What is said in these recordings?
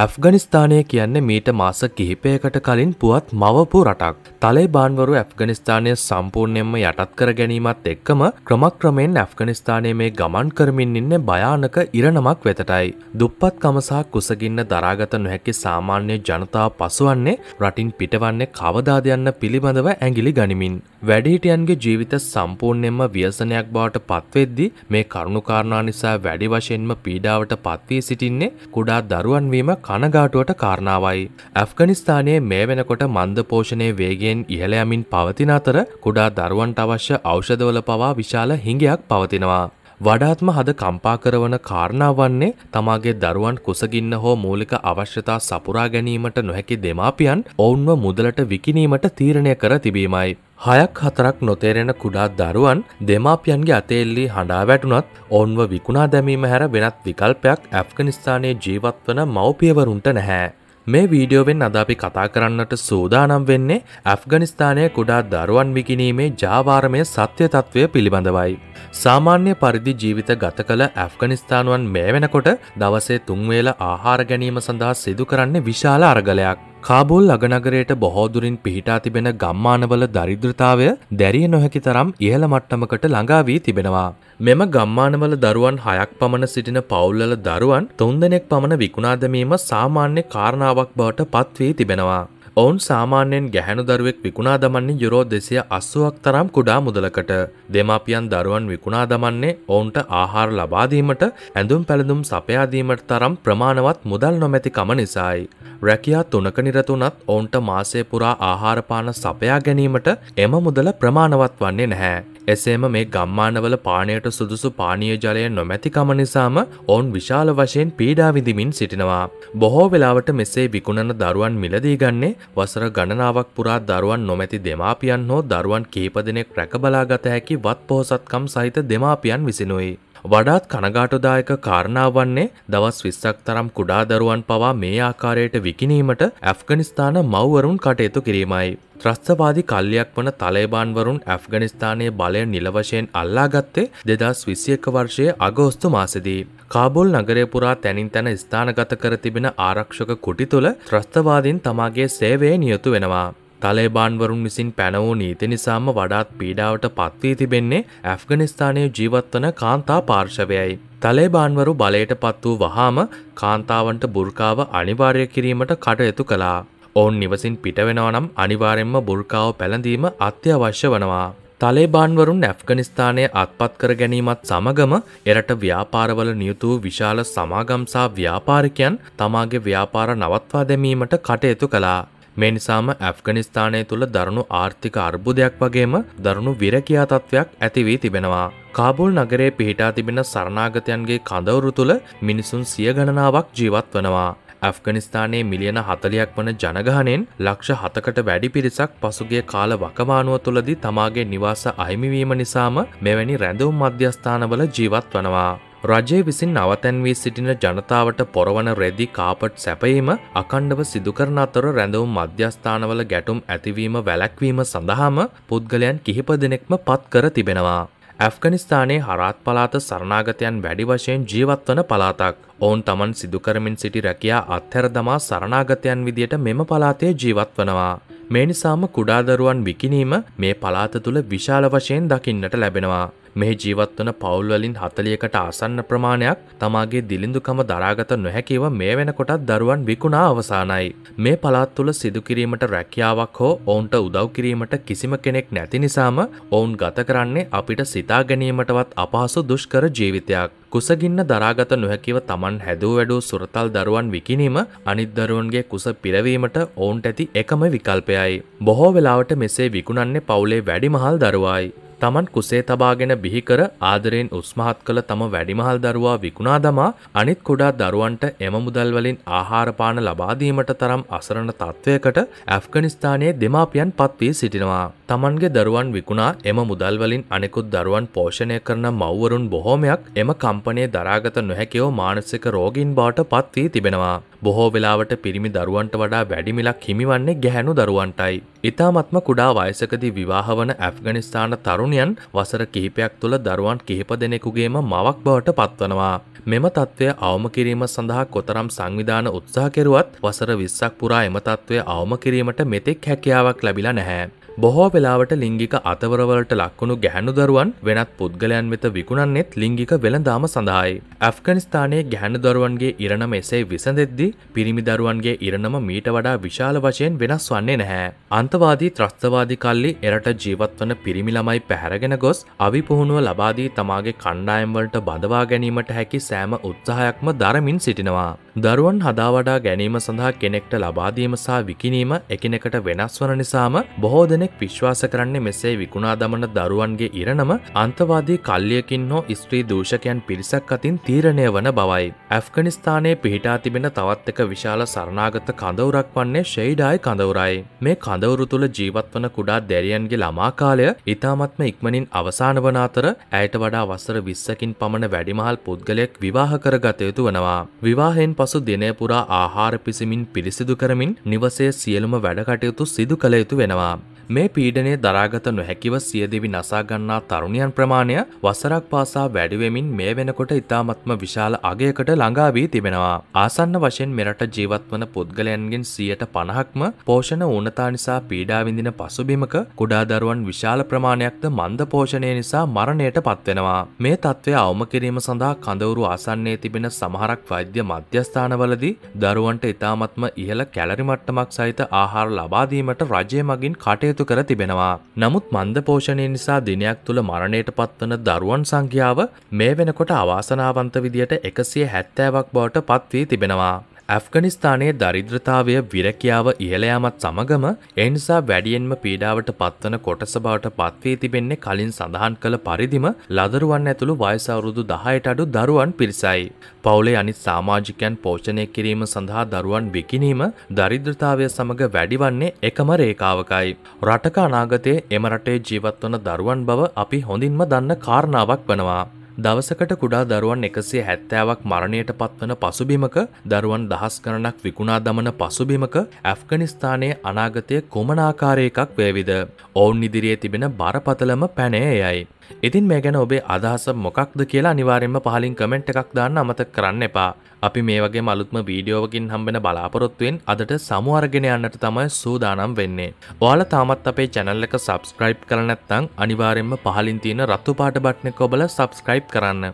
ඇෆ්ගනිස්ථානය කියන්නේ මීට මාස කිහිපයකට කලින් පුවත් මවපු රටක්. තලේබාන්වරු ඇෆ්ගනිස්ථානය සම්පූර්ණයෙන්ම යටත් කර ගැනීමත් එක්කම ක්‍රමක්‍රමයෙන් ඇෆ්ගනිස්ථානය මේ ගමන් කරමින් ඉන්න භයානක ඉරණමක් වෙතටයි. දුප්පත්කම සහ කුසගින්න දරාගත නොහැකි සාමාන්‍ය ජනතාව පසුවන්නේ රටින් පිටවන්නේ කවදාද යන්න පිළිබඳව ඇඟිලි ගනිමින්. වැඩිහිටියන්ගේ ජීවිත සම්පූර්ණයෙන්ම ව්‍යසනයක් බවට පත්වෙද්දී මේ කරුණුකාරණා නිසා වැඩි වශයෙන්ම පීඩාවට පත්වී සිටින්නේ කුඩා දරුවන් වීමක් කනගාටුවට කාරණාවයි. ඇෆ්ගනිස්ථානයේ මේ වෙනකොට මන්ද පෝෂණය වේගෙන් ඉහළ යමින් පවතින අතර කුඩා දරුවන්ට අවශ්‍ය ඖෂධවල පවා විශාල හිඟයක් පවතිනවා. වඩාත්ම හද කම්පා කරවන කාරණාවන්නේ තමාගේ දරුවන් කුසගින්න හෝ මූලික අවශ්‍යතා සපුරා ගැනීමට නොහැකි දෙමාපියන් ඔවුන්ව මුදලට විකිනීමට තීරණය කර තිබීමයි. හයක් හතරක් නොතේරෙන කුඩා දරුවන් දෙමාපියන්ගේ අතෙල්ලි හඬා වැටුනත් ඔවුන්ව විකුණා දැමීම හැර වෙනත් විකල්පයක් ඇෆ්ගනිස්ථානයේ ජීවත්වන මව්පියවරුන්ට නැහැ. මේ වීඩියෝවෙන් අද අපි කතා කරන්නට සූදානම් වෙන්නේ ඇෆ්ගනිස්ථානය කුඩා දරුවන් විකිනීමේ ජාවාරමය සත්‍ය තත්ත්වය පිළිබඳවයි. සාමාන්‍ය පරිදි ජීවිත ගත කළ ඇෆ්ගනිස්ථානුවන් මේ වෙනකොට දවසේ තුන්වේල ආහාර ගැනීම සඳහා සිදු කරන්නේ විශාල අරගලයක්. කාබුල් අගනගරයට බොහෝදුරින් පිහිටා තිබෙන ගම්මානවල දරිද්‍රතාවය දැරිය නොහැකි තරම් ඉහළ මට්ටමකට ළඟා වී තිබෙනවා. මෙම ගම්මානවල දරුවන් හයක් පමණ සිටින පවුල්වල දරුවන් තුන්දෙනෙක් පමණ විකුණාදමීම සාමාන්‍ය කාරණාවක් බවට පත්වී තිබෙනවා. ඔවුන් සාමාන්‍යයෙන් ගැහැණු දරුවෙක් විකුණා දමන්නේ යුරෝ දෙසය අස්සුවක් තරම් කුඩා මුදලකට දෙමාපියන් දරුවන් විකුණා දමන්නේ ඔවුන්ට ආහාර ලබාදීමට ඇඳුම් පැළඳුම් සපයාදීමට තරම් ප්‍රමාණවත් මුදල් නොමැති කම නිසායි. රැකයා තුනක නිරතුනත් ඔවුන්ට මාසය පුරා ආහාරපාන සපයා ගැනීමට එම මුදල ප්‍රමාණවත් වන්නේ නැහැ. එසේම මේ ගම්මානවල පානයට සුදුසු පානීය ජලය නොමැතිකම නිසාම ඔවුන් විශාල වශයෙන් පීඩාවිඳමින් සිටිනවා. බොහෝ වෙලාවට මෙසේ විකුණන දරුවන් මිලදී ගන්නේ වසර ගණනාවක් පුරා දරුවන් නොමැති දෙමාපියන් හෝ දරුවන් කීප දෙනෙක් රැකබලා ගත හැකි වත් පොහොසත්කම් සහිත දෙමාපියන් විසිනුයි. වඩාත් කනගාටුදායක කාරණාව වන්නේ දවස් 20ක් තරම් කුඩා දරුවන් පවා මේ ආකාරයට විකිණීමට ඇෆ්ගනිස්තාන මව්වරුන් කටයුතු කිරීමයි. ත්‍රස්තවාදී කල්ලියක් වන තලේබාන්වරුන් ඇෆ්ගනිස්ථානයේ බලය නිල වශයෙන් අල්ලාගත්තේ 2021 වර්ෂයේ අගෝස්තු මාසෙදී. කාබුල් නගරය පුරා තැනින් තැන ස්ථානගත කර තිබෙන ආරක්ෂක කුටි තුළ ත්‍රස්තවාදීන් තමාගේ සේවයේ නියුතු වෙනවා. තලේබාන්වරුන් විසින් පැනවූ නීති නිසාම වඩාත් පීඩාවට පත්වී තිබෙන්නේ ඇෆ්ගනිස්ථානය ජීවත්වන කාන්තා පාර්ශවයයි. තලේබාන්වරු බලයට පත් වූ වහාම කාන්තාවන්ට බුර්කාව අනිවාර්ය කිරීමට කටයුතු කලා. ඔවුන් නිවසින් පිටවෙනව නම් අනිවාරෙන්ම බුර්කාව පැළඳීම අත්‍යවශ්‍ය වනවා. තලේබාන්වරුන් ඇෆ්ගනිස්ථානය අත්පත් කර ගැනීමත් සමගම එරට ව්‍යාපාරවල නියුතු විශාල සමාගම්සා ව්‍යාපාරිකයන් තමාගේ ව්‍යාපාර නවත්වා දැමීමට කටයුතු කලා. මේ නිසාම ඇෆ්ගනිස්ථානය තුළ දරුණු ආර්ථික අර්බුදයක් වගේම දරුණු විරකයා තත්ත්වයක් ඇතිවී තිබෙනවා. කාබුල් නගරේ පිහිටා තිබෙන සරණාගතයන්ගේ කඳවුරු තුළ මිනිසුන් සිය ගණනාවක් ජීවත් වනවා. ඇෆ්ගනිස්ථානයේ මිලියන හතලයක් වන ජනගහනෙන් ලක්ෂ හතකට වැඩි පිරිසක් පසුගේ කාල වකවානුව තුළදී තමාගේ නිවාස අහිමිවීම නිසාම මෙවැනි රැඳවුම් මධ්‍යස්ථානවල ජීවත් වනවා. රජය විසින් අවතැන් වී සිටින ජනතාවට පොරවන රෙදි කාපට් සැපයීම අකණ්ඩව සිදුකරන අතර රැඳවුම් මධ්‍යස්ථානවල ගැටුම් ඇතිවීම වැලැක්වීම සඳහාම පුද්ගලයන් කිහිප දෙනෙක්ම පත් කර තිබෙනවා. ඇෆ්ගනිස්ථානයේ හරාත් පලාත සරණාගතයන් වැඩි වශයෙන් ජීවත්වන පලාතක් ඔවුන් තමන් සිදුකරමින් සිටි රැකයා අත්හැර දමා සරණාගතයන් විදියට මෙම පලාතේ ජීවත් වනවා. මේ නිසාම කුඩාදරුවන් විකිනීම මේ පලාත තුළ විශාල වශයෙන් දකින්නට ලැබෙනවා. මෙහි ජීවත්වන පවුල්වලින් හතලියකට ආසන්න ප්‍රමාණයක් තමාගේ දිලිඳුකම දරාගත නොහැකිව මේ වෙනකොටත් දරුවන් විකුණා අවසානයි. මේ පළාත් තුළ සිදුකිරීමට රැකියාවක් හෝ ඔවුන්ට උදව්කිරීමට කිසිම කෙනෙක් නැති නිසාම ඔවුන් ගත කරන්නේ අපිට සිතා ගැනීමටවත් අපහසු දුෂ්කර ජීවිතයක්. කුසගින්න දරාගත නොහැකිව තමන් හැදූ වැඩූ සුරතල් දරුවන් විකිනීම අනිත්දරුවන්ගේ කුස පිරවීමට ඔවුන්ට ඇති එකම විකල්පයයි. බොහෝ වෙලාවට මෙසේ විකුණන්නේ පවුලේ වැඩිමහල් දරුවායි. තමන් කුසේ තබාගෙන බිහිකර ආදරයෙන් උස්මහත් කළ තම වැඩිමහල් දරුවා විකුණා දමා අනිත් කුඩා දරුවන්ට එම මුදල්වලින් ආහාරපාන ලබාදීමට තරම් අසරණ තත්ත්වයකට ඇෆ්ගනිස්ථානයේ දෙමාපියන් පත්වී සිටිනවා. තමන්ගේ දරුවන් විකුණා එම මුදල්වලින් අනෙකුත් දරුවන් පෝෂණය කරන මව්වරුන් බොහෝමයක් එම කම්පනය දරාගත නොහැකියෝ මානසික රෝගීන් බවට පත්වී තිබෙනවා. බොහෝ වෙලාවට පිරිමි දරුවන්ට වඩා වැඩිමිලක් හිමිවන්නේ ගැහැණු දරුවන්ටයි. ඉතාමත්ම කුඩා වයසකදී විවාහවන ඇෆ්ගනිස්ථාන තරුණයන් වසර කිහිපයක් තුළ දරුවන් කිහිප දෙනෙකුගේම මවක් බවට පත්වනවා. මෙම තත්ත්වය අවම කිරීම සඳහා කොතරම් සංවිධාන උත්සාහ කෙරුවත් වසර 20ක් පුරා එම තත්ත්වය අවම කිරීමට මෙතෙක් හැකියාවක් ලැබිලා නැහැ. බොහෝ වෙලාවට ලිංගික අතවරවලට ලක්වුණු ගැහැණු දරුවන් වෙනත් පුද්ගලයන් වෙත විකුණන්නෙත් ලිංගික වෙළඳාම සඳහායි. ඇෆ්ගනිස්ථානයේ ගැහැණු දරුවන්ගේ ඉරණම එසේ විසඳෙද්දී පිරිමි දරුවන්ගේ ඉරණම මීට වඩා විශාල වශයෙන් වෙනස් වන්නේ නැහැ. අන්තවාදී ත්‍රස්තවාදී කල්ලි එරට ජීවත්වන පිරිමි ළමයි පැහැරගෙන ගොස් අවිපුහුණුව ලබාදී තමාගේ කණ්ඩායම් වලට බඳවා ගැනීමට හැකි සෑම උත්සාහයක්ම දරමින් සිටිනවා. දරුවන් හදාවඩා ගැනීම සඳහා කෙනෙක්ට ලබාදීම සහ විකිනීම එකිනෙකට වෙනස් වන නිසාම බොහෝ දෙනෙක් දෙනෙක් විශ්වාස කරන්නේ මෙසේ විකුණා දමන දරුවන්ගේ ඉරණම අන්තවාදී කල්ලියකින් හෝ ස්ත්‍රී දූෂකයන් පිරිසක් අතින් තීරණය වන බවයි. ඇෆ්ගනිස්ථානයේ පිහිටා තිබෙන තවත්තක විශාල සරණාගත කඳවුරක් වන්නේ ෂෙයිඩායි කඳවුරයි. මේ කඳවුරු තුළ ජීවත් වන කුඩා දැරියන්ගේ ළමාකාලය ඉතාමත්ම ඉක්මනින් අවසාන වන අතර ඇයට වඩා වසර විස්සකින් පමණ වැඩිමහල් පුද්ගලයෙක් විවාහ කරගත යුතු වනවා. විවාහයෙන් පසු දිනය පුරා ආහාර පිසිමින් පිරිසිදු කරමින් නිවසේ සියලුම වැඩකටයුතු සිදු කළ යුතු වෙනවා. මේ පීඩනය දරාගත නොහැකිව සියදිවි නසාගන්නා තරුණියන් ප්‍රමාණය වසරක් පාසා වැඩිවෙමින් මේ වෙනකොට ඉතාමත්ම විශාල අගයකට ළඟාවී තිබෙනවා. ආසන්න වශයෙන් මෙරට ජීවත්වන පුද්ගලයන්ගෙන් සියයට පණහක්ම පෝෂණ ඕනතා නිසා පීඩාවිඳින පසුබිමක කුඩා දරුවන් විශාල ප්‍රමාණයක්ද මන්ද පෝෂණය නිසා මරණයට පත්වෙනවා. මේ තත්ත්වය අවම කිරීම සඳහා කඳවුරු ආසන්නයේ තිබෙන සමහරක් වෛද්‍ය මධ්‍යස්ථානවලදී දරුවන්ට ඉතාමත්ම ඉහළ කැලරි මට්ටමක් සහිත ආහාර ලබාදීමට රජය මගින් කටයුතු කටයුතු කර තිබෙනවා. නමුත් මන්ද පෝෂණය නිසා දිනයක් තුළ මරණයට පත්වන දරුවන් සංඛ්‍යාව මේ වෙනකොට අවාසනාවන්ත විදියට එකසිය හැත්තෑවක් බවට පත්වී තිබෙනවා. ඇෆ්ගනිස්ථානයේ දරිද්‍රතාවය විරකියාව ඉහළයාමත් සමගම එනිසා වැඩියෙන්ම පීඩාවට පත්වන කොටස බවට පත්වී තිබෙන්නේ කලින් සඳහන් කළ පරිදිම ලදරුවන් ඇතුළු වයසවරුදු දහයට අඩු දරුවන් පිරිසයි. පවුලේ අනිත් සාමාජිකයන් පෝෂණය කිරීම සඳහා දරුවන් විකිනීම දරිද්‍රතාවය සමඟ වැඩිවන්නේ එකම රේකාවකයි. රටක අනාගතයේ එම රටේ ජීවත්වන දරුවන් බව අපි හොඳින්ම දන්න කාරණාවක් වනවා. දවසකට කුඩා දරුවන් එකසේ හැත්තෑවක් මරණයට පත්වන පසුබිමක දරුවන් දහස් කරනක් විකුණා දමන පසුබිමක ඇෆ්ගනිස්ථානයේ අනාගතය කොමනාකාරය එකක් වේවිද. ඔවුන් ඉදිරියේ තිබෙන බරපතලම පැනය යයි. ඉතින් මේ ගැන ඔබේ අදහස මොකක්ද කියලා අනිවාරෙන්ම පහලින් කමෙන්ට් එකක් දාන්න අමත කරන්න එපා අපි මේ වගේ මලුත්ම වීඩියෝවකින් හම්බෙන බලාපොරොත්තුවෙන් අදට සමුවර්ගෙන යන්නට තමයි සූදානම් වෙන්නේ ඔයාල තාමත් අපේ චැනල් එක සබස්ක්‍රයිබ් කරනැත්තං අනිවාරෙන්ම පහලින් තියෙන රත්තු පාට බට්නෙක ඔබල සබස්ක්‍රයිබ් කරන්න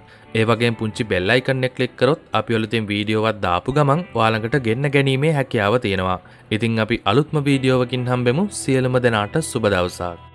ඒවගේ පුංචි බෙල්ලයි කන්නෙක් ලෙක් කරොත් අපි ඔලුතින් වීඩියෝවත් දාපු ගමන් වාලඟට ගෙන්න්න ගැනීමේ හැකියාව තියෙනවා ඉතිං අපි අලුත්ම වීඩියෝවකින් හම්බෙමු සියලුම දෙනාට සුබදවසාක්